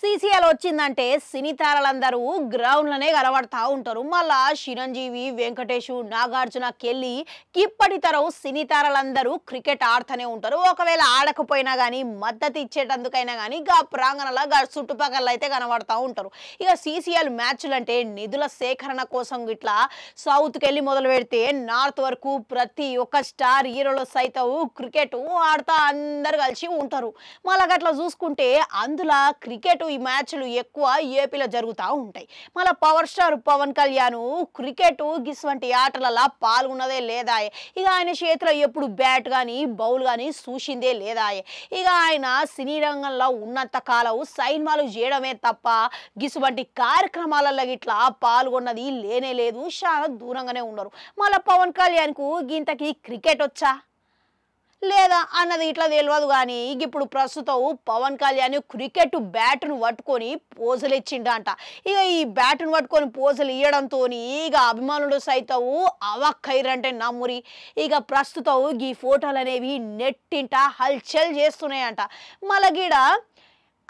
CCL వచ్చిందంటే సినీ తారలందరూ గ్రౌండ్లోనే కలబడతా ఉంటారు మళ్ళా చిరంజీవి వెంకటేష్ నాగార్జున కెళ్ళి ఇప్పటి తరం సినీ తారలందరూ క్రికెట్ ఆడుతూనే ఉంటారు ఒకవేళ ఆడకపోయినా కానీ మద్దతు ఇచ్చేటందుకైనా కానీ ఇక ప్రాంగణంలో చుట్టుపక్కల అయితే కనబడతా ఉంటారు ఇక సీసీఎల్ మ్యాచ్లు అంటే నిధుల సేకరణ కోసం ఇట్లా సౌత్కి వెళ్ళి మొదలు పెడితే నార్త్ వరకు ప్రతి ఒక్క స్టార్ హీరోలో సైతం క్రికెట్ ఆడుతా అందరు కలిసి ఉంటారు మళ్ళీ అట్లా చూసుకుంటే అందులో క్రికెట్ ఈ మ్యాచ్లు ఎక్కువ ఏపీలో జరుగుతూ ఉంటాయి మళ్ళీ power star Pawan Kalyan cricket వంటి ఆటలలో పాల్గొన్నదే లేదా ఇక ఆయన చేతిలో ఎప్పుడు బ్యాట్ కానీ బౌల్ కానీ చూసిందే లేదా ఇక ఆయన సినీ రంగంలో ఉన్నంత కాలం సైన్మాలు చేయడమే తప్ప గిసువంటి కార్యక్రమాలలో ఇట్లా పాల్గొన్నది లేనే లేదు చాలా దూరంగానే ఉన్నారు మళ్ళీ పవన్ కళ్యాణ్కు గింతకి క్రికెట్ వచ్చా లేదా అన్నది ఇట్లా తెలియదు కానీ ఇప్పుడు ప్రస్తుతం పవన్ కళ్యాణ్ క్రికెట్ బ్యాట్ను పట్టుకొని పోజులు ఇచ్చిండంట ఇక ఈ బ్యాట్ను పట్టుకొని పోజులు ఇవ్వడంతో ఇక అభిమానులు సైతం అవక్కైరంటే నమ్మురి ఇక ప్రస్తుతం ఈ ఫోటోలు అనేవి నెట్టింట హల్చల్ చేస్తున్నాయంట మళ్ళీ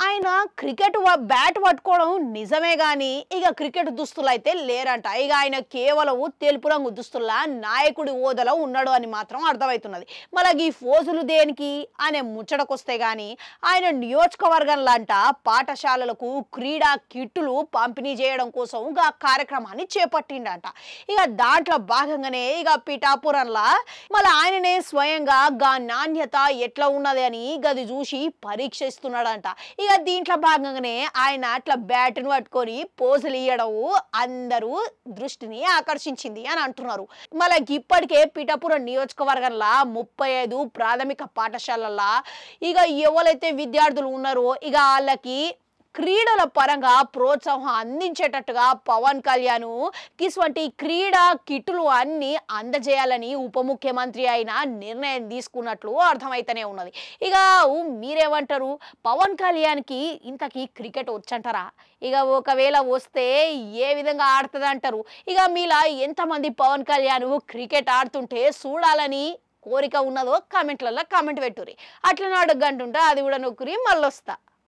ఆయన క్రికెట్ బ్యాట్ పట్టుకోవడం నిజమే కానీ ఇక క్రికెట్ దుస్తులు అయితే లేరంట ఇక ఆయన కేవలం తెలుపు రంగు దుస్తుల్లా నాయకుడి ఓదలో ఉన్నాడు అని మాత్రం అర్థమవుతున్నది మళ్ళీ ఈ ఫోజులు దేనికి అనే ముచ్చటకొస్తే కానీ ఆయన నియోజకవర్గం లాంట పాఠశాలలకు క్రీడా కిట్టులు పంపిణీ చేయడం కోసం ఇక కార్యక్రమాన్ని చేపట్టిండట ఇక దాంట్లో భాగంగానే ఇక పిఠాపురంలా మళ్ళీ ఆయననే స్వయంగా గా నాణ్యత ఎట్లా ఉన్నది అని గది చూసి పరీక్షిస్తున్నాడంట ఇక దీంట్లో భాగంగానే ఆయన అట్లా బ్యాట్ను పట్టుకొని పోజులు ఇవ్వడం అందరూ దృష్టిని ఆకర్షించింది అని అంటున్నారు మళ్ళీ ఇప్పటికే పిఠాపురం నియోజకవర్గంలో ముప్పై ఐదు ప్రాథమిక పాఠశాలల్లో ఇక ఎవరైతే విద్యార్థులు ఉన్నారో ఇక వాళ్ళకి క్రీడల పరంగా ప్రోత్సాహం అందించేటట్టుగా పవన్ కళ్యాణ్ వంటి క్రీడా కిట్లు అన్ని అందజేయాలని ఉప ముఖ్యమంత్రి అయిన నిర్ణయం తీసుకున్నట్లు అర్థమైతేనే ఉన్నది ఇక మీరేమంటారు పవన్ కళ్యాణ్కి ఇంతకీ క్రికెట్ వచ్చంటారా ఇక ఒకవేళ వస్తే ఏ విధంగా ఆడుతుంది అంటారు ఇక మీలా ఎంతమంది పవన్ కళ్యాణ్ క్రికెట్ ఆడుతుంటే చూడాలని కోరిక ఉన్నదో కామెంట్లలో కామెంట్ పెట్టుర్రి అట్లనే అంటుంటే అది కూడా నొక్కురి మళ్ళొస్తా